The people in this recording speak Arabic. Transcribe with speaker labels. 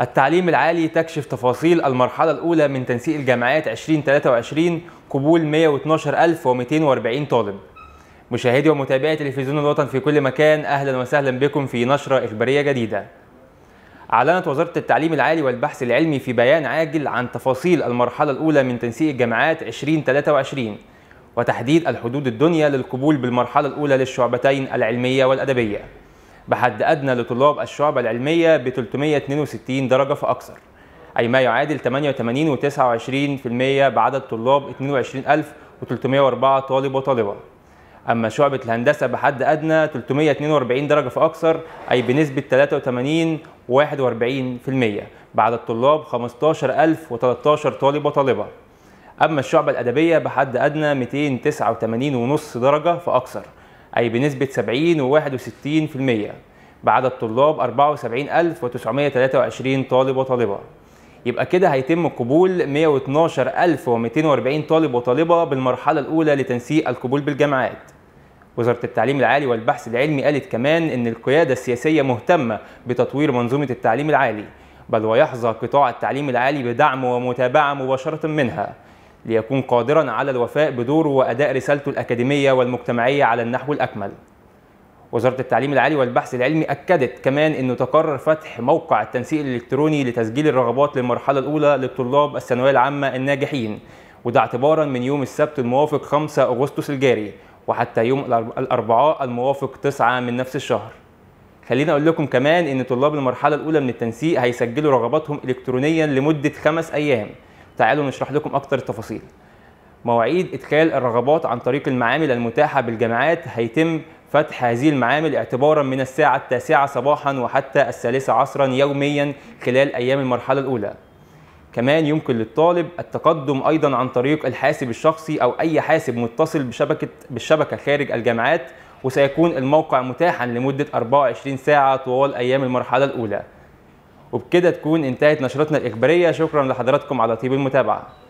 Speaker 1: التعليم العالي تكشف تفاصيل المرحلة الأولى من تنسيق الجامعات 2023 قبول 112240 طالب. مشاهدي ومتابعي تلفزيون الوطن في كل مكان أهلا وسهلا بكم في نشرة إخبارية جديدة. أعلنت وزارة التعليم العالي والبحث العلمي في بيان عاجل عن تفاصيل المرحلة الأولى من تنسيق الجامعات 2023 وتحديد الحدود الدنيا للقبول بالمرحلة الأولى للشعبتين العلمية والأدبية. بحد أدنى لطلاب الشعب العلمية ب 362 درجة فأكثر أي ما يعادل 88 و29% بعدد طلاب 22304 طالب وطالبة أما شعبة الهندسة بحد أدنى 342 درجة فأكثر أي بنسبة 83 41% بعدد طلاب 15013 طالب وطالبة أما الشعبة الأدبية بحد أدنى 289.5 درجة فأكثر أي بنسبة 70 و61% بعدد الطلاب 74923 طالب وطالبة يبقى كده هيتم قبول 112240 طالب وطالبة بالمرحلة الأولى لتنسيق القبول بالجامعات وزارة التعليم العالي والبحث العلمي قالت كمان إن القيادة السياسية مهتمة بتطوير منظومة التعليم العالي بل ويحظى قطاع التعليم العالي بدعم ومتابعة مباشرة منها ليكون قادرا على الوفاء بدوره وأداء رسالته الأكاديمية والمجتمعية على النحو الأكمل وزارة التعليم العالي والبحث العلمي أكدت كمان أنه تقرر فتح موقع التنسيق الإلكتروني لتسجيل الرغبات للمرحلة الأولى للطلاب الثانوية العامة الناجحين وده اعتبارا من يوم السبت الموافق 5 أغسطس الجاري وحتى يوم الأربعاء الموافق 9 من نفس الشهر خليني أقول لكم كمان أن طلاب المرحلة الأولى من التنسيق هيسجلوا رغباتهم إلكترونيا لمدة خمس أيام تعالوا نشرح لكم اكتر التفاصيل مواعيد ادخال الرغبات عن طريق المعامل المتاحه بالجامعات هيتم فتح هذه المعامل اعتبارا من الساعه التاسعه صباحا وحتى الثالثه عصرا يوميا خلال ايام المرحله الاولى كمان يمكن للطالب التقدم ايضا عن طريق الحاسب الشخصي او اي حاسب متصل بشبكه بالشبكه خارج الجامعات وسيكون الموقع متاحا لمده 24 ساعه طوال ايام المرحله الاولى وبكده تكون انتهت نشرتنا الإخبارية شكرا لحضراتكم على طيب المتابعة